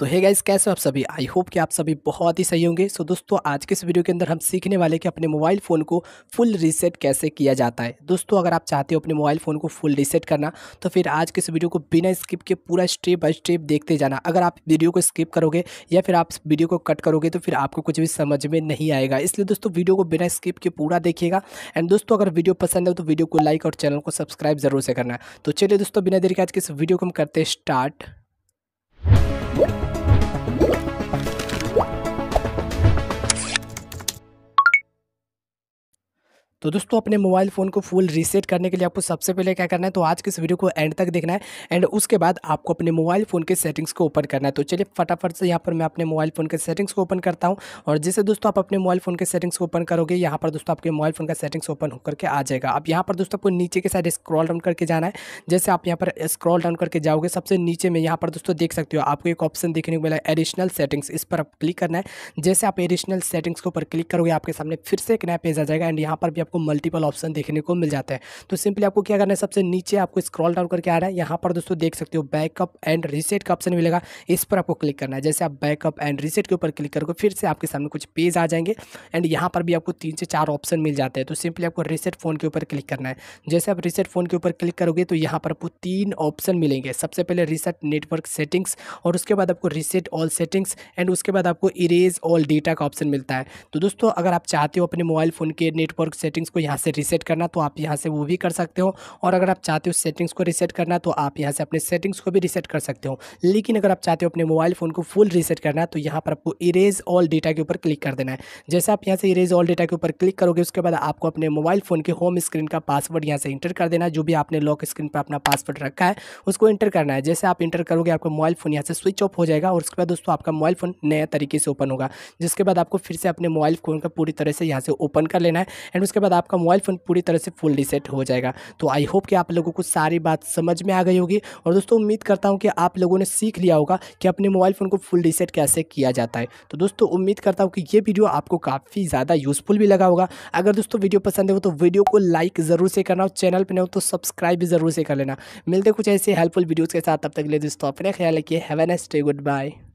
तो hey guys कैसे हो आप सभी आई होप कि आप सभी बहुत ही सही होंगे सो दोस्तों आज के इस वीडियो के अंदर हम सीखने वाले कि अपने मोबाइल फ़ोन को फुल रीसेट कैसे किया जाता है दोस्तों अगर आप चाहते हो अपने मोबाइल फ़ोन को फुल रीसेट करना तो फिर आज के इस वीडियो को बिना स्किप के पूरा स्टेप बाय स्टेप देखते जाना अगर आप वीडियो को स्किप करोगे या फिर आप वीडियो को कट करोगे तो फिर आपको कुछ भी समझ में नहीं आएगा इसलिए दोस्तों वीडियो को बिना स्किप के पूरा देखिएगा एंड दोस्तों अगर वीडियो पसंद है तो वीडियो को लाइक और चैनल को सब्सक्राइब जरूर से करना तो चलिए दोस्तों बिना देरी के आज के इस वीडियो को हम करते हैं स्टार्ट तो दोस्तों अपने मोबाइल फ़ोन को फुल रीसेट करने के लिए आपको सबसे पहले क्या करना है तो आज के इस वीडियो को एंड तक देखना है एंड उसके बाद आपको अपने मोबाइल फ़ोन के सेटिंग्स को ओपन करना है तो चलिए फटाफट से यहाँ पर मैं अपने मोबाइल फ़ोन के सेटिंग्स को ओपन करता हूँ और जैसे दोस्तों आप अपने मोबाइल फ़ोन के सेटिंग्स को ओपन करोगे यहाँ पर दोस्तों आपके मोबाइल फ़ोन का सेटिंग्स ओपन होकर के आ जाएगा अब यहाँ पर दोस्तों आपको नीचे के साइड स्क्रॉल डाउन करके जाना है जैसे आप यहाँ पर स्क्रॉल डाउन करके जाओगे सबसे नीचे में यहाँ पर दोस्तों देख सकते हो आपको एक ऑप्शन देखने को मिला है एडिशनल सेटिंग्स इस पर आप क्लिक करना है जैसे आप एडिशनल सेटिंग्स के ऊपर क्लिक करोगे आपके सामने फिर से एक नया पेज आ जाएगा एंड यहाँ पर भी आपको मल्टीपल ऑप्शन देखने को मिल जाता है तो सिंपली आपको क्या करना है सबसे नीचे आपको स्क्रॉल डाउन करके आ रहा है यहाँ पर दोस्तों देख सकते हो बैकअप एंड रीसेट का ऑप्शन मिलेगा इस पर आपको क्लिक करना है जैसे आप बैकअप एंड रीसेट के ऊपर क्लिक करोगे फिर से आपके सामने कुछ पेज आ जाएंगे एंड यहाँ पर भी आपको तीन से चार ऑप्शन मिल जाते हैं तो सिंपली आपको रीसेट फ़ोन के ऊपर क्लिक करना है जैसे आप रीसेट फ़ोन के ऊपर क्लिक करोगे तो यहाँ पर आपको तीन ऑप्शन मिलेंगे सबसे पहले रीसेट नेटवर्क सेटिंग्स और उसके बाद आपको रीसेट ऑल सेटिंग्स एंड उसके बाद आपको इरेज ऑल डेटा का ऑप्शन मिलता है तो दोस्तों अगर आप चाहते हो अपने मोबाइल फ़ोन के नेटवर्क सेटिंग सेटिंग्स को यहाँ से रीसेट करना तो आप यहाँ से वो भी कर सकते हो और अगर आप चाहते हो सेटिंग्स को रीसेट करना तो आप यहाँ से अपने सेटिंग्स को भी रीसेट कर सकते हो लेकिन अगर आप चाहते हो अपने मोबाइल फ़ोन को फुल रीसेट करना तो यहाँ पर आपको इरेज ऑल डेटा के ऊपर क्लिक कर देना है जैसे आप यहाँ से इरेज ऑल डेटा के ऊपर क्लिक करोगे उसके बाद आपको अपने मोबाइल फ़ोन के होम स्क्रीन का पासवर्ड यहाँ से इंटर कर देना जो भी आपने लॉक स्क्रीन पर अपना पासवर्ड रखा है उसको इंटर करना है जैसे आप इंटर करोगे आपका मोबाइल फ़ोन यहाँ से स्विच ऑफ हो जाएगा और उसके बाद दोस्तों आपका मोबाइल फ़ोन नया तरीके से ओपन होगा जिसके बाद आपको फिर से अपने मोबाइल फ़ोन का पूरी तरह से यहाँ से ओपन कर लेना है एंड उसके बाद बाद आपका मोबाइल फ़ोन पूरी तरह से फुल रिसेट हो जाएगा तो आई होप कि आप लोगों को सारी बात समझ में आ गई होगी और दोस्तों उम्मीद करता हूँ कि आप लोगों ने सीख लिया होगा कि अपने मोबाइल फ़ोन को फुल रिसेट कैसे किया जाता है तो दोस्तों उम्मीद करता हूँ कि ये वीडियो आपको काफ़ी ज़्यादा यूज़फुल भी लगा होगा अगर दोस्तों वीडियो पसंद हो तो वीडियो को लाइक ज़रूर से करना और चैनल पर न हो तो सब्सक्राइब भी ज़रूर से कर लेना मिलते कुछ ऐसे हेल्पफुल वीडियोज़ के साथ तब तक ले दोस्तों अपने ख्याल रखिए have a nice day good bye